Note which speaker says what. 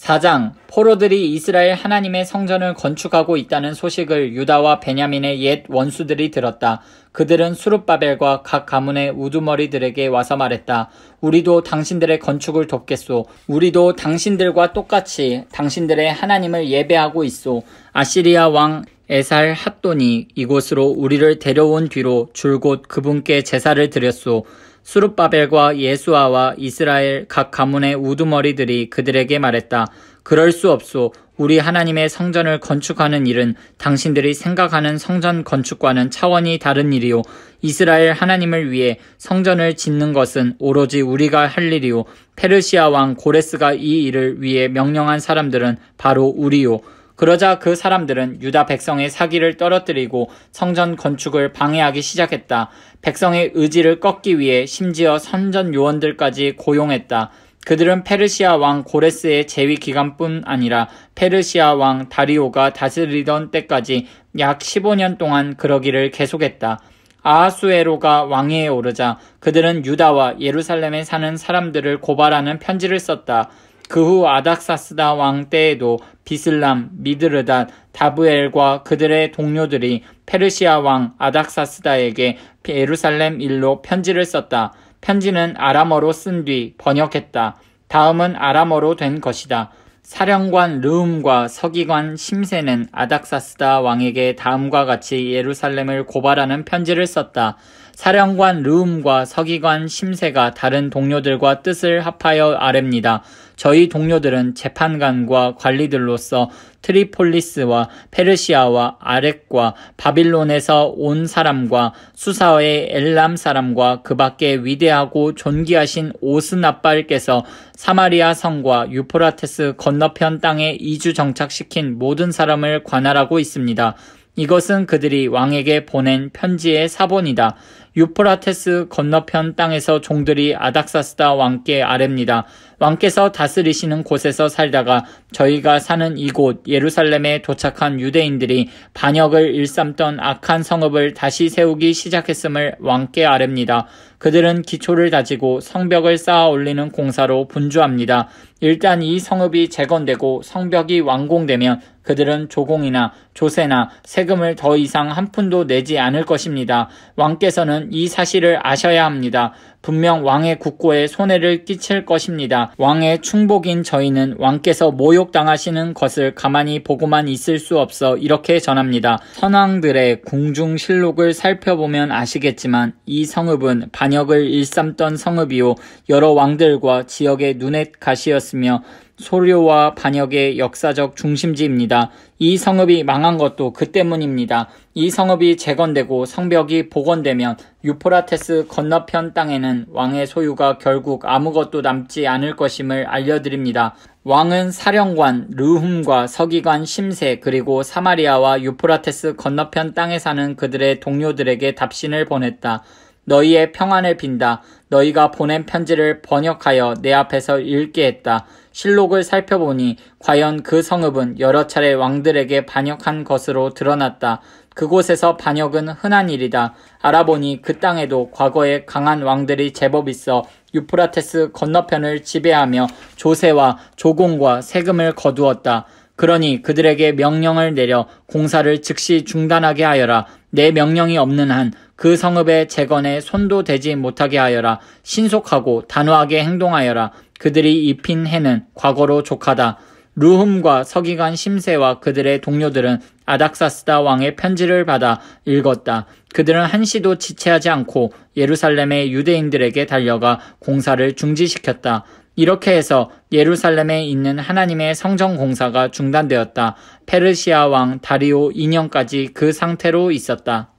Speaker 1: 4장 포로들이 이스라엘 하나님의 성전을 건축하고 있다는 소식을 유다와 베냐민의 옛 원수들이 들었다. 그들은 수룻바벨과각 가문의 우두머리들에게 와서 말했다. 우리도 당신들의 건축을 돕겠소. 우리도 당신들과 똑같이 당신들의 하나님을 예배하고 있소. 아시리아 왕 에살 핫돈이 이곳으로 우리를 데려온 뒤로 줄곧 그분께 제사를 드렸소. 수룻바벨과 예수아와 이스라엘 각 가문의 우두머리들이 그들에게 말했다. 그럴 수 없소. 우리 하나님의 성전을 건축하는 일은 당신들이 생각하는 성전 건축과는 차원이 다른 일이요. 이스라엘 하나님을 위해 성전을 짓는 것은 오로지 우리가 할 일이요. 페르시아 왕 고레스가 이 일을 위해 명령한 사람들은 바로 우리요. 그러자 그 사람들은 유다 백성의 사기를 떨어뜨리고 성전 건축을 방해하기 시작했다. 백성의 의지를 꺾기 위해 심지어 선전 요원들까지 고용했다. 그들은 페르시아 왕 고레스의 재위 기간뿐 아니라 페르시아 왕 다리오가 다스리던 때까지 약 15년 동안 그러기를 계속했다. 아하수에로가 왕위에 오르자 그들은 유다와 예루살렘에 사는 사람들을 고발하는 편지를 썼다. 그 후 아닥사스다 왕 때에도 비슬람, 미드르닷, 다브엘과 그들의 동료들이 페르시아 왕 아닥사스다에게 예루살렘 일로 편지를 썼다. 편지는 아람어로 쓴 뒤 번역했다. 다음은 아람어로 된 것이다. 사령관 르움과 서기관 심세는 아닥사스다 왕에게 다음과 같이 예루살렘을 고발하는 편지를 썼다. 사령관 루움과 서기관 심세가 다른 동료들과 뜻을 합하여 아랩니다. 저희 동료들은 재판관과 관리들로서 트리폴리스와 페르시아와 아렉과 바빌론에서 온 사람과 수사의 엘람 사람과 그 밖에 위대하고 존귀하신 오스나빨께서 사마리아 성과 유포라테스 건너편 땅에 이주 정착시킨 모든 사람을 관할하고 있습니다. 이것은 그들이 왕에게 보낸 편지의 사본이다. 유프라테스 건너편 땅에서 종들이 아닥사스다 왕께 아랩니다. 왕께서 다스리시는 곳에서 살다가 저희가 사는 이곳 예루살렘에 도착한 유대인들이 반역을 일삼던 악한 성읍을 다시 세우기 시작했음을 왕께 아랩니다. 그들은 기초를 다지고 성벽을 쌓아 올리는 공사로 분주합니다. 일단 이 성읍이 재건되고 성벽이 완공되면 그들은 조공이나 조세나 세금을 더 이상 한 푼도 내지 않을 것입니다. 왕께서는 여러분은 이 사실을 아셔야 합니다. 분명 왕의 국고에 손해를 끼칠 것입니다. 왕의 충복인 저희는 왕께서 모욕당하시는 것을 가만히 보고만 있을 수 없어 이렇게 전합니다. 선왕들의 궁중실록을 살펴보면 아시겠지만 이 성읍은 반역을 일삼던 성읍이요 여러 왕들과 지역의 눈엣 가시였으며 소류와 반역의 역사적 중심지입니다. 이 성읍이 망한 것도 그 때문입니다. 이 성읍이 재건되고 성벽이 복원되면 유포라테스 건너편 땅에는 왕의 소유가 결국 아무것도 남지 않을 것임을 알려드립니다. 왕은 사령관 르훔과 서기관 심세 그리고 사마리아와 유포라테스 건너편 땅에 사는 그들의 동료들에게 답신을 보냈다. 너희의 평안을 빈다. 너희가 보낸 편지를 번역하여 내 앞에서 읽게 했다. 실록을 살펴보니 과연 그 성읍은 여러 차례 왕들에게 반역한 것으로 드러났다. 그곳에서 반역은 흔한 일이다. 알아보니 그 땅에도 과거에 강한 왕들이 제법 있어 유프라테스 건너편을 지배하며 조세와 조공과 세금을 거두었다. 그러니 그들에게 명령을 내려 공사를 즉시 중단하게 하여라. 내 명령이 없는 한그 성읍의 재건에 손도 대지 못하게 하여라. 신속하고 단호하게 행동하여라. 그들이 입힌 해는 과거로 족하다. 루흠과 서기관 심세와 그들의 동료들은 아닥사스다 왕의 편지를 받아 읽었다. 그들은 한시도 지체하지 않고 예루살렘의 유대인들에게 달려가 공사를 중지시켰다. 이렇게 해서 예루살렘에 있는 하나님의 성전 공사가 중단되었다. 페르시아 왕 다리오 2년까지 그 상태로 있었다.